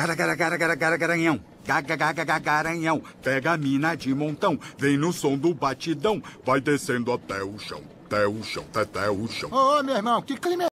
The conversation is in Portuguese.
Gara, gara, gara, gara, gara, garanhão. Gaga, gaga, gaga, garanhão. Pega a mina de montão. Vem no som do batidão. Vai descendo até o chão. Até o chão, até o chão. Ô, meu irmão, que clima é